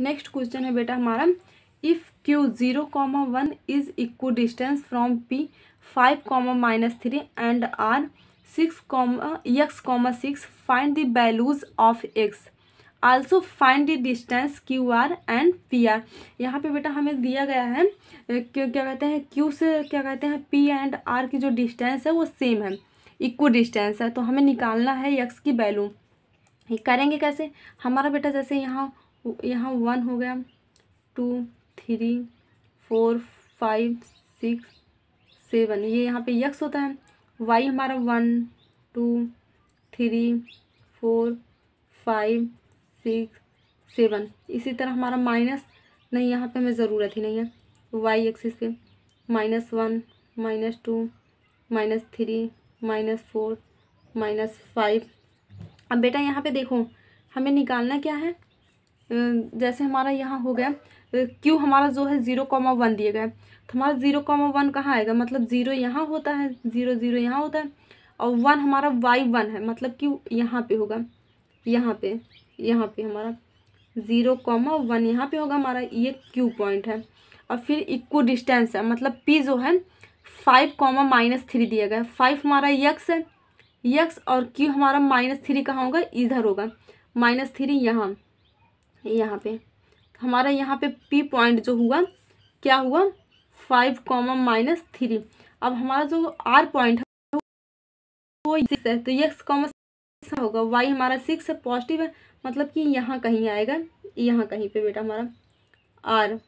next question है बेटा हमारा if Q zero comma one is equidistant from P five comma minus three and R six comma x comma six find the values of x also find the distance Q R and P R यहाँ पे बेटा हमें दिया गया है क्यों क्या कहते हैं क्यू से क्या कहते हैं पी एंड आर की जो डिस्टेंस है वो सेम है इक्व डिस्टेंस है तो हमें निकालना है यक्स की वैल्यू करेंगे कैसे हमारा बेटा जैसे यहाँ यहाँ वन हो गया two three four five six seven ये यहाँ पे यक्स होता है वाई हमारा one two three four five six seven इसी तरह हमारा माइनस नहीं यहाँ पे हमें ज़रूरत ही नहीं है वाई एक्सिस पे minus one minus two minus three minus four minus five अब बेटा यहाँ पे देखो हमें निकालना क्या है जैसे हमारा यहाँ हो गया क्यू हमारा जो है ज़ीरो कॉमा वन दिए गए तो हमारा ज़ीरो कॉमा वन कहाँ आएगा मतलब ज़ीरो यहाँ होता है ज़ीरो ज़ीरो यहाँ होता है और वन हमारा वाई वन है मतलब क्यू यहाँ पे होगा यहाँ पे यहाँ पे हमारा ज़ीरो कॉमा वन यहाँ पे होगा हमारा ये क्यू पॉइंट है और फिर इक्व डिस्टेंस है मतलब पी जो है फाइव कॉमा माइनस थ्री दिया गया फाइव हमारा यक्स है यक्स और क्यू हमारा माइनस थ्री कहाँ होगा इधर होगा माइनस थ्री यहाँ यहाँ पे हमारा यहाँ पे पी पॉइंट जो हुआ क्या हुआ फाइव कॉमा माइनस थ्री अब हमारा जो आर पॉइंट है वो सिक्स है तो यक्स कॉमा होगा वाई हमारा सिक्स है पॉजिटिव है मतलब कि यहाँ कहीं आएगा यहाँ कहीं पे बेटा हमारा आर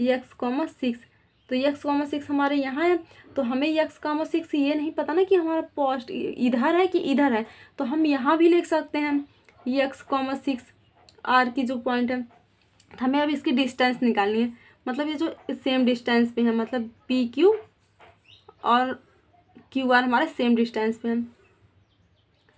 यक्स कॉमा सिक्स तो यक्स कॉमा सिक्स हमारे यहाँ है तो हमें यक्स कॉमा सिक्स ये नहीं पता ना कि हमारा पॉस्ट इधर है कि इधर है तो हम यहाँ भी लिख सकते हैं यक्स कॉमा सिक्स आर की जो पॉइंट है हमें अब इसकी डिस्टेंस निकालनी है मतलब ये जो सेम डिस्टेंस पे है मतलब पी क्यू और क्यू आर हमारे सेम डिस्टेंस पे है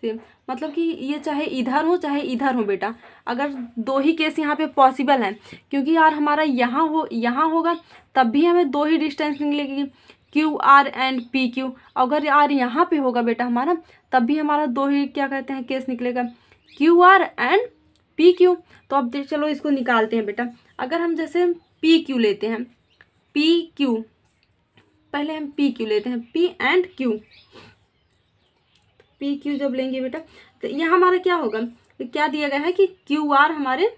सेम मतलब कि ये चाहे इधर हो चाहे इधर हो बेटा अगर दो ही केस यहाँ पे पॉसिबल हैं क्योंकि यार हमारा यहाँ हो यहाँ होगा तब भी हमें दो ही डिस्टेंस निकलेगी Q R and P Q अगर यार यहाँ पे होगा बेटा हमारा तब भी हमारा दो ही क्या कहते हैं केस निकलेगा Q R and P Q तो अब चलो इसको निकालते हैं बेटा अगर हम जैसे पी क्यू लेते हैं पी क्यू पहले हम पी क्यू लेते हैं P and Q P Q जब लेंगे बेटा तो यह हमारा क्या होगा तो क्या दिया गया है कि क्यू आर हमारे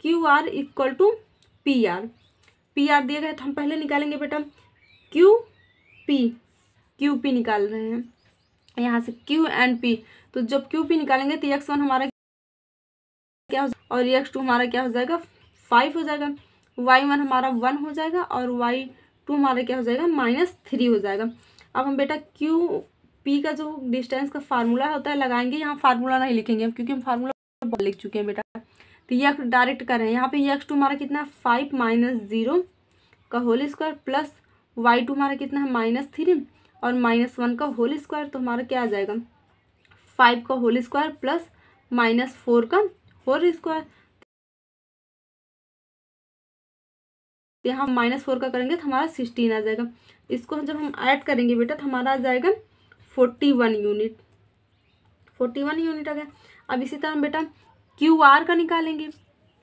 Q R equal to P R P R दिया गया तो हम पहले निकालेंगे बेटा क्यू पी क्यू पी निकाल रहे हैं यहाँ से क्यू एंड पी तो जब क्यू पी निकालेंगे तो एक्स वन हमारा और एक्स टू हमारा क्या हो जाएगा फाइव हो जाएगा वाई वन हमारा वन हो जाएगा और वाई टू हमारा क्या हो जाएगा माइनस थ्री हो जाएगा अब हम बेटा क्यू पी का जो डिस्टेंस का फार्मूला होता है लगाएंगे यहाँ फार्मूला नहीं लिखेंगे हम क्योंकि हम फार्मूला लिख चुके हैं बेटा तो ये डायरेक्ट कर रहे हैं यहाँ पे ये एक्स टू हमारा कितना है फाइव माइनस जीरो का whole square plus y two हमारा कितना है माइनस थ्री और माइनस वन का होल स्क्वायर तो हमारा क्या आ जाएगा फाइव का whole square plus minus four का फोर स्क्वायर यहाँ तो माइनस फोर का करेंगे तो हमारा सिक्सटीन आ जाएगा इसको जब हम ऐड करेंगे बेटा तो हमारा आ जाएगा forty one unit forty one unit आ गया अब इसी तरह बेटा क्यू आर का निकालेंगे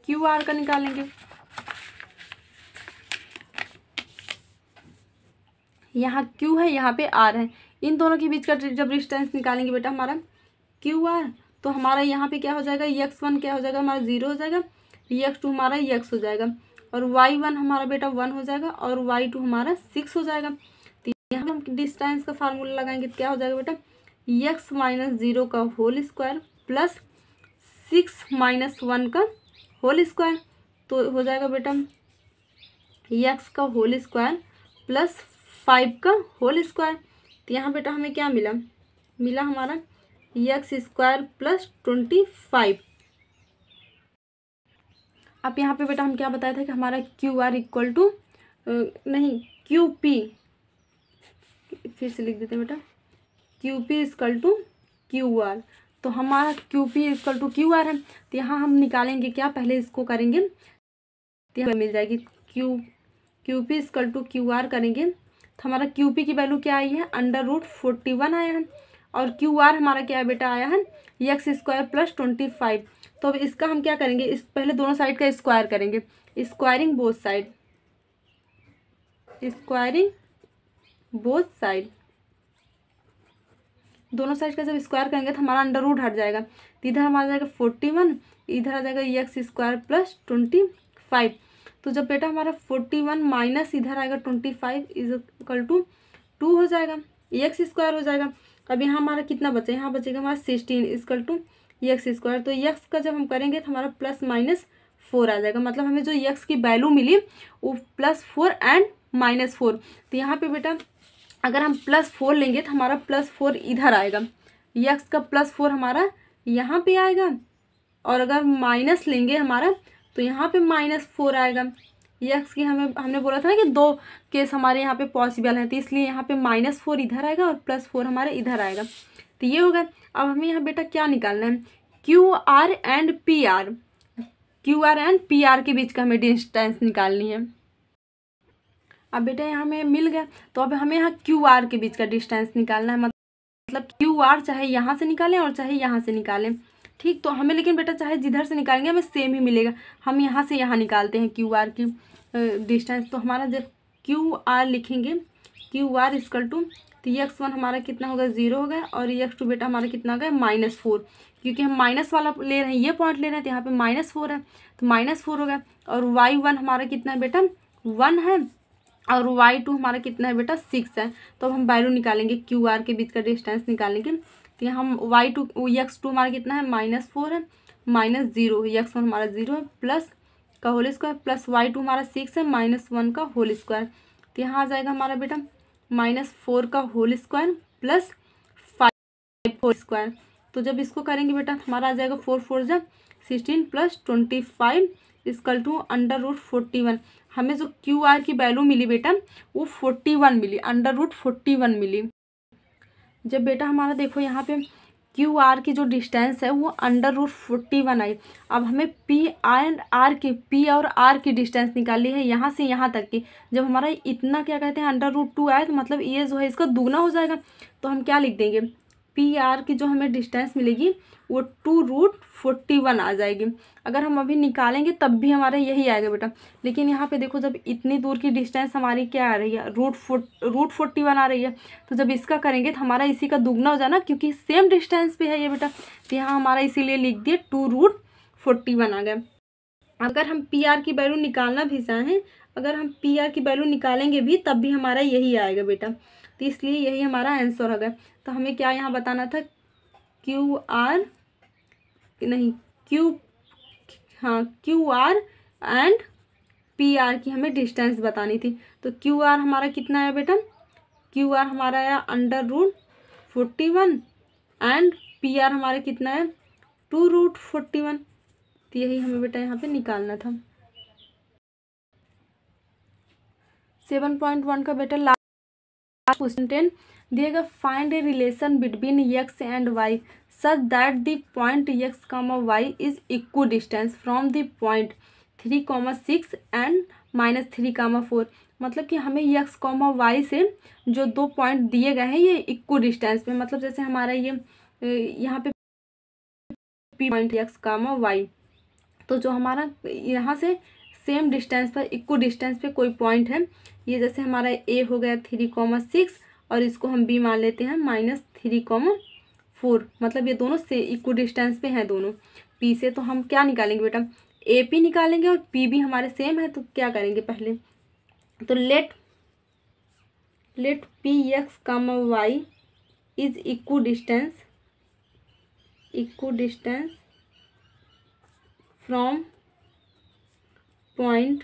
क्यू आर का निकालेंगे यहाँ क्यू है यहाँ पे आर है इन दोनों के बीच का जब डिस्टेंस निकालेंगे बेटा हमारा क्यू आर तो हमारा यहाँ पे क्या हो जाएगा यक्स वन क्या हो जाएगा हमारा ज़ीरो हो जाएगा यक्स टू हमारा यक्स हो जाएगा और वाई वन हमारा बेटा वन हो जाएगा और वाई टू हमारा सिक्स हो जाएगा तो यहाँ हम डिस्टेंस का फार्मूला लगाएंगे तो क्या हो जाएगा बेटा यक्स माइनस ज़ीरो का whole square plus six minus one का होल स्क्वायर तो हो जाएगा बेटा यक्स का होल स्क्वायर प्लस फाइव का होल स्क्वायर तो यहाँ बेटा हमें क्या मिला मिला हमारा x square plus twenty five अब यहाँ पे बेटा हम क्या बताया था कि हमारा क्यू आर इक्वल टू नहीं क्यू पी फिर से लिख देते हैं बेटा Q P equal to Q R तो हमारा Q P equal to Q R है तो यहाँ हम निकालेंगे क्या पहले इसको करेंगे तो मिल जाएगी Q Q P equal to Q R करेंगे तो हमारा क्यू पी की वैल्यू क्या आई है अंडर रूट फोर्टी वन आया है और क्यू आर हमारा क्या बेटा आया है x square plus twenty five तो अब इसका हम क्या करेंगे इस पहले दोनों साइड का स्क्वायर करेंगे squaring both side squaring both side दोनों साइड का जब स्क्वायर करेंगे तो हमारा अंडर रूट हट जाएगा इधर हमारा जाएगा फोर्टी वन इधर आ जाएगा x square plus twenty five तो जब बेटा हमारा फोर्टी वन माइनस इधर आएगा twenty five is equal to to हो जाएगा एक्स स्क्वायर हो जाएगा अब यहाँ हमारा कितना बचा यहाँ बचेगा हमारा sixteen is equal to x square तो यक्स का जब हम करेंगे तो हमारा प्लस माइनस फोर आ जाएगा मतलब हमें जो यक्स की वैल्यू मिली वो plus four and minus four तो यहाँ पे बेटा अगर हम प्लस फोर लेंगे तो हमारा प्लस फोर इधर आएगा यक्स का प्लस फोर हमारा यहाँ पे आएगा और अगर माइनस लेंगे हमारा तो यहाँ पे माइनस फोर आएगा यक्स की हमें हमने बोला था ना कि दो केस हमारे यहाँ पे पॉसिबल हैं तो इसलिए यहाँ पे माइनस फोर इधर आएगा और प्लस फोर हमारे इधर आएगा तो ये हो गया अब हमें यहाँ बेटा क्या निकालना है Q R and P R Q R and P R के बीच का हमें डिस्टेंस निकालनी है अब बेटा यहाँ हमें मिल गया तो अब हमें यहाँ क्यू आर के बीच का डिस्टेंस निकालना है मतलब क्यू आर चाहे यहाँ से निकालें और चाहे यहाँ से निकालें ठीक तो हमें लेकिन बेटा चाहे जिधर से निकालेंगे हमें सेम ही मिलेगा हम यहाँ से यहाँ निकालते हैं क्यू आर की डिस्टेंस तो हमारा जब क्यू आर लिखेंगे क्यू आर स्कल टू तो ये एक्स वन हमारा कितना होगा जीरो हो गया और ये एक्स टू बेटा हमारा कितना हो गया माइनस फोर क्योंकि हम माइनस वाला ले रहे हैं ये पॉइंट ले रहे हैं तो यहाँ पे माइनस फोर है तो माइनस फोर हो गया और वाई वन हमारा कितना है बेटा वन है और वाई टू हमारा कितना है बेटा सिक्स है तो अब हम वैल्यू निकालेंगे क्यू आर के बीच का डिस्टेंस निकालेंगे तो यहाँ हम वाई टू यक्स टू हमारा कितना है माइनस फोर है माइनस जीरो यक्स वन हमारा जीरो है प्लस का whole square plus y two हमारा सिक्स है माइनस वन का होल स्क्वायर तो यहाँ आ जाएगा हमारा बेटा माइनस फोर का whole square plus five whole square तो जब इसको करेंगे बेटा तो हमारा आ जाएगा फोर फोर जब sixteen plus twenty five is equal to under root forty one हमें जो क्यू आर की वैल्यू मिली बेटा वो फोर्टी वन मिली अंडर रूट फोर्टी वन मिली जब बेटा हमारा देखो यहाँ पे क्यू आर की जो डिस्टेंस है वो अंडर रूट फोर्टी वन आई अब हमें पी एंड आर की पी और आर की डिस्टेंस निकाली है यहाँ से यहाँ तक की जब हमारा इतना क्या कहते हैं अंडर रूट टू आए तो मतलब ये जो है इसका दुगना हो जाएगा तो हम क्या लिख देंगे पी आर की जो हमें डिस्टेंस मिलेगी वो टू रूट फोर्टी वन आ जाएगी अगर हम अभी निकालेंगे तब भी हमारा यही आएगा बेटा लेकिन यहाँ पे देखो जब इतनी दूर की डिस्टेंस हमारी क्या आ रही है root fort root forty one आ रही है तो जब इसका करेंगे तो हमारा इसी का दुगना हो जाना क्योंकि सेम डिस्टेंस पे है ये बेटा तो यहाँ हमारा इसीलिए लिख दिए टू रूट फोर्टी वन आ गया अगर हम पी आर की वैल्यू निकालना भी चाहें अगर हम पी आर की वैल्यू निकालेंगे भी तब भी हमारा यही आएगा बेटा तो इसलिए यही हमारा आंसर हो गया तो हमें क्या यहाँ बताना था क्यू आर नहीं क्यू हाँ Q R and P R की हमें डिस्टेंस बतानी थी तो क्यू आर हमारा कितना है बेटा क्यू आर हमारा है under root forty one and P R हमारा कितना है टू रूट फोर्टी वन तो यही हमें बेटा यहाँ पे निकालना था सेवन पॉइंट वन का बेटा क्वेश्चन टेन दिए गए find a relation between x and y such that the point x comma y is equidistant from the point three comma six and minus three comma four मतलब कि हमें x comma Y से जो दो point दिए गए हैं ये इक्व डिस्टेंस में मतलब जैसे हमारा ये यहाँ पे P point x comma y तो जो हमारा यहाँ से सेम डिस्टेंस पर इक्वल डिस्टेंस पे कोई पॉइंट है ये जैसे हमारा ए हो गया थ्री कॉमा सिक्स और इसको हम बी मान लेते हैं माइनस थ्री कॉमा फोर मतलब ये दोनों से इक्व डिस्टेंस पे हैं दोनों पी से तो हम क्या निकालेंगे बेटा ए पी निकालेंगे और पी भी हमारे सेम है तो क्या करेंगे पहले तो let let P x comma y is equidistant equidistant from point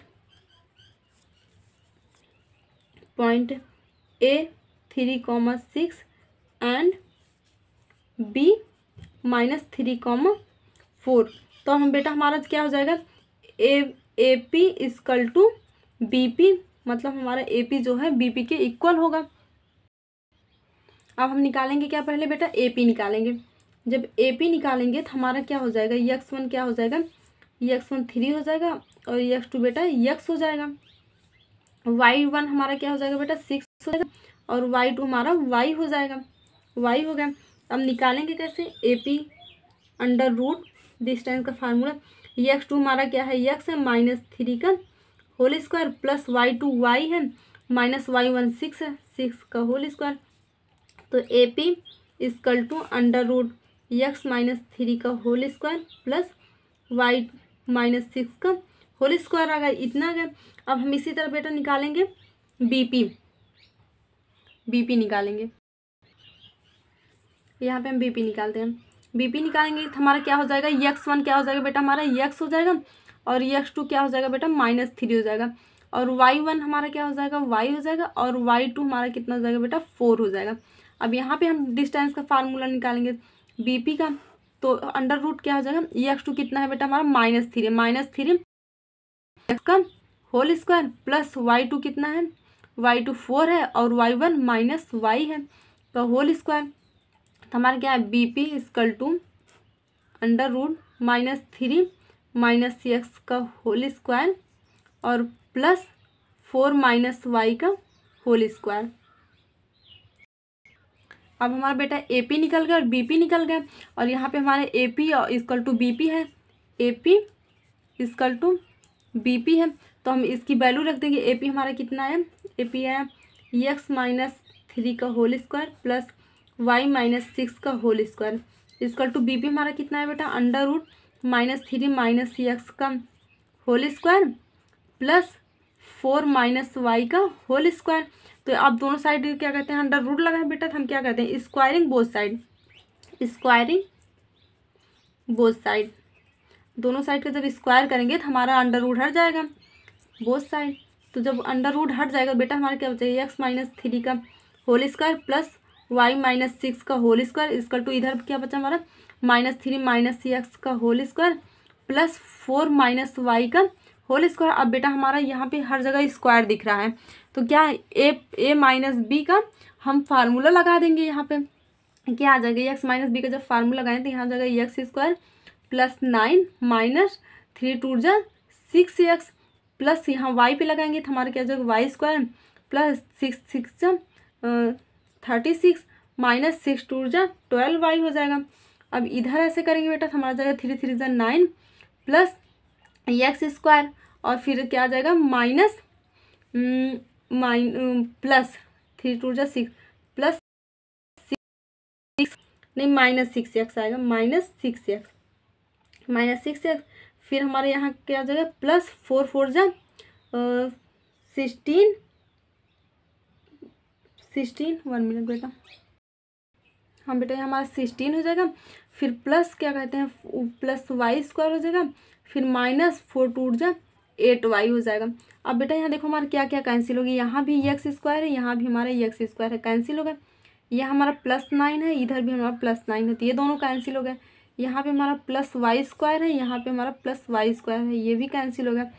point A three comma six and B minus three comma four तो हम बेटा हमारा क्या हो जाएगा A A P is equal to B P मतलब हमारा A P जो है बी पी के इक्वल होगा अब हम निकालेंगे क्या पहले बेटा ए पी निकालेंगे जब ए पी निकालेंगे तो हमारा क्या हो जाएगा यक्स e वन क्या हो जाएगा यक्स वन थ्री हो जाएगा और यक्स टू बेटा यक्स हो जाएगा वाई वन हमारा क्या हो जाएगा बेटा सिक्स हो जाएगा और वाई टू हमारा वाई हो जाएगा वाई हो गया अब तो निकालेंगे कैसे A P under root distance का फार्मूला यक्स टू हमारा क्या है यक्स है माइनस थ्री का whole square plus y two y है माइनस वाई वन सिक्स है सिक्स का होल स्क्वायर तो A P is equal to under root x minus three का whole square plus y minus six का whole square आ गया इतना गया अब हम इसी तरह बेटा निकालेंगे बीपी बीपी निकालेंगे यहाँ पे हम बीपी निकालते हैं बीपी निकालेंगे तो हमारा क्या हो जाएगा यक्स वन क्या हो जाएगा बेटा हमारा यक्स हो जाएगा और यक्स टू क्या हो जाएगा बेटा माइनस थ्री हो जाएगा और वाई वन हमारा क्या हो जाएगा वाई हो जाएगा और वाई टू हमारा कितना हो जाएगा बेटा फोर हो जाएगा अब यहाँ पे हम डिस्टेंस का फार्मूला निकालेंगे बीपी का तो अंडर रूट क्या हो जाएगा ई एक्स टू कितना है बेटा हमारा minus three minus three x का whole square plus y two कितना है वाई टू फोर है और वाई वन माइनस वाई है तो होल स्क्वायर तो हमारा क्या है B P is equal to under root minus three minus C x का होल स्क्वायर और प्लस फोर माइनस वाई का होल स्क्वायर अब हमारा बेटा ए पी निकल गया और बी पी निकल गया और यहाँ पे हमारे A P is equal to B P है A P is equal to B P है तो हम इसकी वैल्यू रख देंगे ए पी हमारा कितना है ए पी है एक्स माइनस थ्री का whole square plus y minus six का whole square is equal to B P हमारा कितना है बेटा under root minus three minus x का whole square plus four minus y का होल स्क्वायर तो आप दोनों साइड क्या कहते हैं अंडर रूट लगाए बेटा तो हम क्या कहते हैं squaring both side squaring both side दोनों साइड का जब स्क्वायर करेंगे तो हमारा अंडर रूट हट जाएगा बोथ साइड तो जब अंडर रूट हट जाएगा बेटा हमारा क्या हो जाएगा एक्स माइनस थ्री का whole square plus y minus six का होल स्क्वायर इसका टू इधर क्या बचा हमारा minus three minus C x का whole square plus four minus y का होल स्क्वायर अब बेटा हमारा यहाँ पे हर जगह स्क्वायर दिख रहा है तो क्या ए ए माइनस बी का हम फार्मूला लगा देंगे यहाँ पे क्या आ जाएगा एक्स माइनस बी का जब फार्मूला लगाएं तो यहाँ आ जाएगा x square plus nine minus three two जा सिक्स एक्स प्लस यहाँ वाई पे लगाएंगे तो हमारा क्या आ जाएगा y square plus six six thirty six minus six two जा ट्वेल्व वाई हो जाएगा अब इधर ऐसे करेंगे बेटा तो हमारा जाएगा थ्री थ्री जा नाइन प्लस एक्स स्क्वायर और फिर क्या आ जाएगा minus mine plus three two जा सिक्स प्लस सिक्स नहीं माइनस सिक्स एक्स आएगा minus six x minus six x फिर हमारे यहाँ क्या आ जाएगा प्लस फोर फोर जो सिक्सटीन सिक्सटीन वन मिनट बेटा हाँ बेटा हमारा सिक्सटीन हो जाएगा फिर प्लस क्या कहते हैं प्लस वाई स्क्वायर हो जाएगा फिर माइनस फोर टूट जा एट वाई हो जाएगा अब बेटा यहाँ देखो हमारा क्या क्या कैंसिल होगी यहाँ भी एक्स स्क्वायर है यहाँ भी हमारा एक्स स्क्वायर है कैंसिल हो गया यह हमारा प्लस नाइन है इधर भी हमारा प्लस नाइन है तो ये दोनों कैंसिल हो गए यहाँ पे हमारा प्लस वाई स्क्वायर है यहाँ पे हमारा प्लस वाई स्क्वायर है ये भी कैंसिल हो गया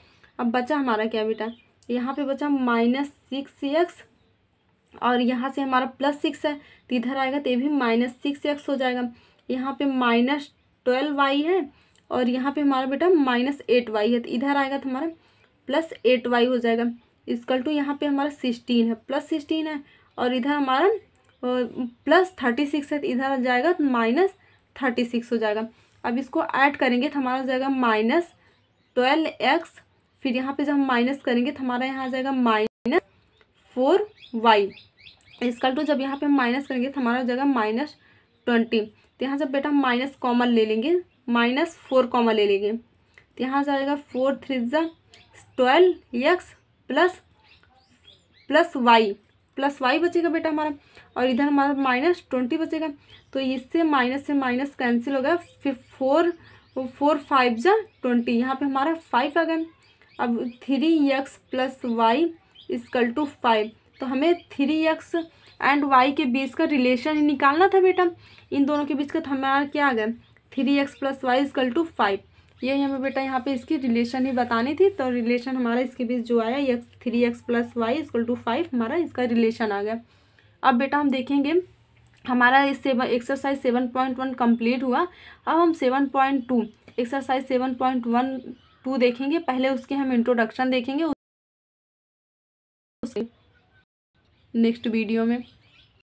अब बचा हमारा क्या बेटा यहाँ पे बचा माइनस सिक्स एक्स और यहाँ से हमारा प्लस सिक्स है तो इधर आएगा तो ये भी माइनस सिक्स एक्स हो जाएगा यहाँ पे माइनस ट्वेल्व वाई है और यहाँ पे हमारा बेटा माइनस एट वाई है तो इधर आएगा तो हमारा प्लस एट वाई हो जाएगा इसकल टू यहाँ पे हमारा सिक्सटीन है प्लस सिक्सटीन है और इधर हमारा प्लस थर्टी सिक्स है तो इधर आ जाएगा तो माइनस थर्टी सिक्स हो जाएगा अब इसको ऐड करेंगे तो हमारा हो जाएगा माइनस ट्वेल्व एक्स फिर यहाँ पे जब हम माइनस करेंगे तो हमारा यहाँ आ जाएगा minus four y is equal to जब यहाँ पे हम माइनस करेंगे तो हमारा हो जाएगा माइनस ट्वेंटी तो यहाँ जब बेटा हम माइनस कॉमन ले लेंगे माइनस फोर कॉमा ले लेंगे तो यहाँ से आएगा फोर थ्री ज़ा twelve x plus plus y plus y बचेगा बेटा हमारा और इधर हमारा माइनस ट्वेंटी बचेगा तो इससे माइनस से माइनस कैंसिल हो गया फिर फोर फोर फाइव जा ट्वेंटी यहाँ पे हमारा फाइव आ गया अब three x plus y is equal to five तो हमें थ्री एक्स एंड वाई के बीच का रिलेशन निकालना था बेटा इन दोनों के बीच का तो हमारा क्या आ गया three x plus y is equal to five यही हमें बेटा यहाँ पे इसकी रिलेशन ही बतानी थी तो रिलेशन हमारा इसके बीच जो आया x three x plus y is equal to five हमारा इसका रिलेशन आ गया अब बेटा हम देखेंगे हमारा इस seven exercise seven point one complete हुआ अब हम seven point two exercise seven point one two देखेंगे पहले उसके हम इंट्रोडक्शन देखेंगे नेक्स्ट वीडियो में